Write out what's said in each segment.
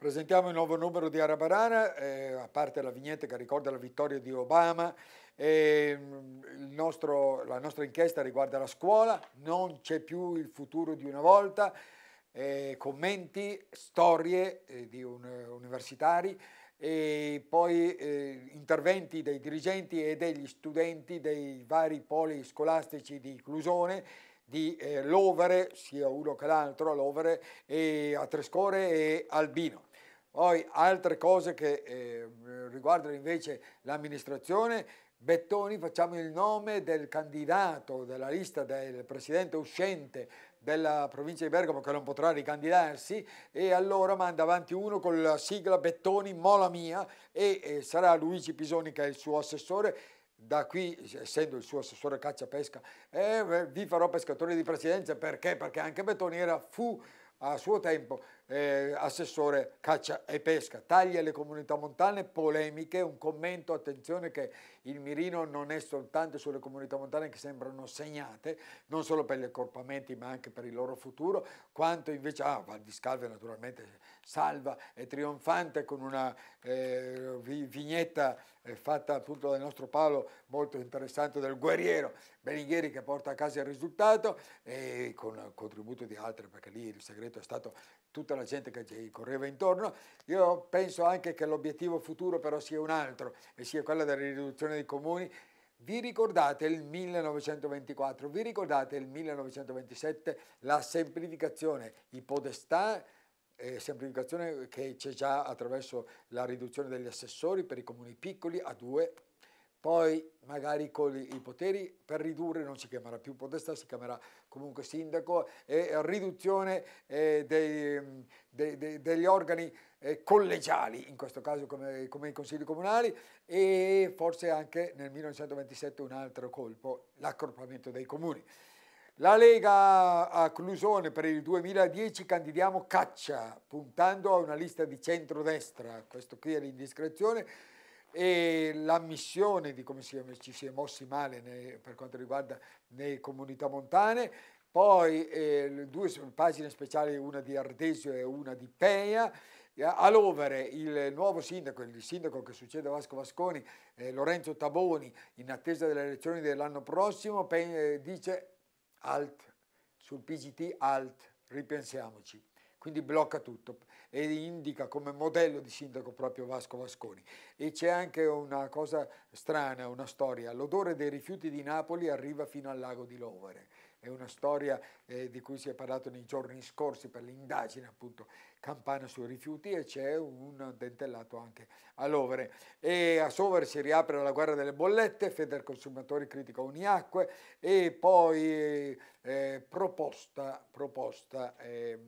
Presentiamo il nuovo numero di Arabarana, eh, a parte la vignetta che ricorda la vittoria di Obama. Eh, nostro, la nostra inchiesta riguarda la scuola, non c'è più il futuro di una volta, eh, commenti, storie eh, di un, eh, universitari e poi eh, interventi dei dirigenti e degli studenti dei vari poli scolastici di Clusone, di eh, Lovere, sia uno che l'altro, a Lovere, a Trescore e Albino. Poi altre cose che eh, riguardano invece l'amministrazione, Bettoni, facciamo il nome del candidato della lista del presidente uscente della provincia di Bergamo che non potrà ricandidarsi e allora manda avanti uno con la sigla Bettoni Mola Mia e eh, sarà Luigi Pisoni che è il suo assessore da qui, essendo il suo assessore caccia pesca, eh, vi farò pescatore di presidenza perché? Perché anche Bettoni era, fu a suo tempo eh, assessore caccia e pesca. Tagli alle comunità montane, polemiche, un commento, attenzione che il mirino non è soltanto sulle comunità montane che sembrano segnate, non solo per gli accorpamenti ma anche per il loro futuro, quanto invece, ah, Val di Scalve naturalmente salva e trionfante con una eh, vignetta eh, fatta appunto dal nostro Paolo molto interessante del guerriero Beringheri che porta a casa il risultato e con il contributo di altri, perché lì il segreto ripeto, è stata tutta la gente che ci correva intorno. Io penso anche che l'obiettivo futuro però sia un altro, e sia quello della riduzione dei comuni vi ricordate il 1924, vi ricordate il 1927, la semplificazione, i podestà, eh, semplificazione che c'è già attraverso la riduzione degli assessori per i comuni piccoli a due poi magari con i poteri per ridurre non si chiamerà più potestà, si chiamerà comunque sindaco e riduzione eh, dei, de, de, degli organi eh, collegiali, in questo caso come, come, i consigli comunali e forse anche nel 1927 un altro colpo, l'accorpamento dei comuni. La Lega a Clusone per il 2010 candidiamo Caccia, puntando a una lista di centrodestra, questo qui è l'indiscrezione, e l'ammissione di come si, ci si è mossi male nei, per quanto riguarda le comunità montane, poi eh, due pagine speciali, una di Ardesio e una di Peia, a Lovere il nuovo sindaco, il sindaco che succede a Vasco Vasconi, eh, Lorenzo Taboni, in attesa delle elezioni dell'anno prossimo, eh, dice alt, sul PGT alt, ripensiamoci quindi blocca tutto e indica come modello di sindaco proprio Vasco Vasconi. E c'è anche una cosa strana, una storia, l'odore dei rifiuti di Napoli arriva fino al lago di Lovere è una storia eh, di cui si è parlato nei giorni scorsi per l'indagine appunto Campana sui rifiuti e c'è un dentellato anche a Lovere. E a Sovere si riapre la guerra delle bollette, Federconsumatori critica Uniacque e poi eh, proposta, proposta eh,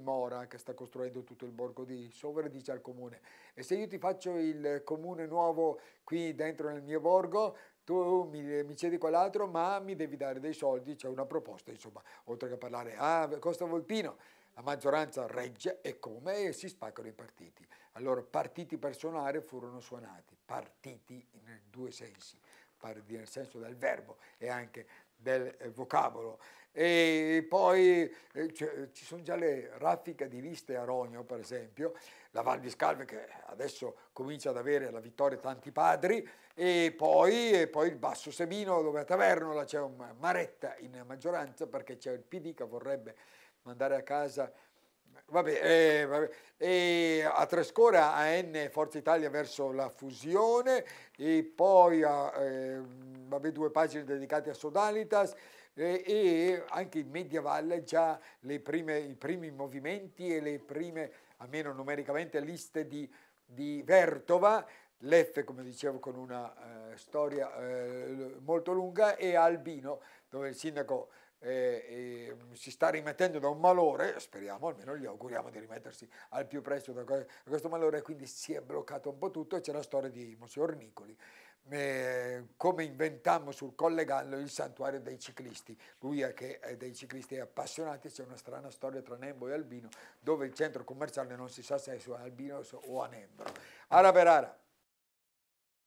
Mora che sta costruendo tutto il borgo di Sovere dice al comune e se io ti faccio il comune nuovo qui dentro nel mio borgo tu mi, mi cedi quell'altro ma mi devi dare dei soldi, c'è una proposta, insomma, oltre che parlare, ah, Costa Volpino, la maggioranza regge e come e si spaccano i partiti. Allora partiti per suonare furono suonati, partiti in due sensi, nel senso del verbo e anche del eh, vocabolo. E poi cioè, ci sono già le raffiche di viste a Rogno, per esempio, la Val di Scalve che adesso comincia ad avere la vittoria tanti padri, e poi, e poi il Basso Semino dove a Tavernola c'è una Maretta in maggioranza perché c'è il PD che vorrebbe mandare a casa Vabbè, eh, vabbè. E a Trescora AN Forza Italia verso la fusione e poi a, eh, vabbè, due pagine dedicate a Sodalitas eh, e anche in Media Valle già prime, i primi movimenti e le prime, almeno numericamente, liste di, di Vertova Leffe, come dicevo, con una eh, storia eh, molto lunga, e Albino, dove il sindaco eh, eh, si sta rimettendo da un malore, speriamo, almeno gli auguriamo di rimettersi al più presto da, da questo malore, quindi si è bloccato un po' tutto e c'è la storia di Monsignor Nicoli. Eh, come inventammo sul Colle Gallo il santuario dei ciclisti. Lui è che è dei ciclisti appassionati, c'è una strana storia tra Nembo e Albino, dove il centro commerciale non si sa se è su Albino o a Nembo. Ara Verara.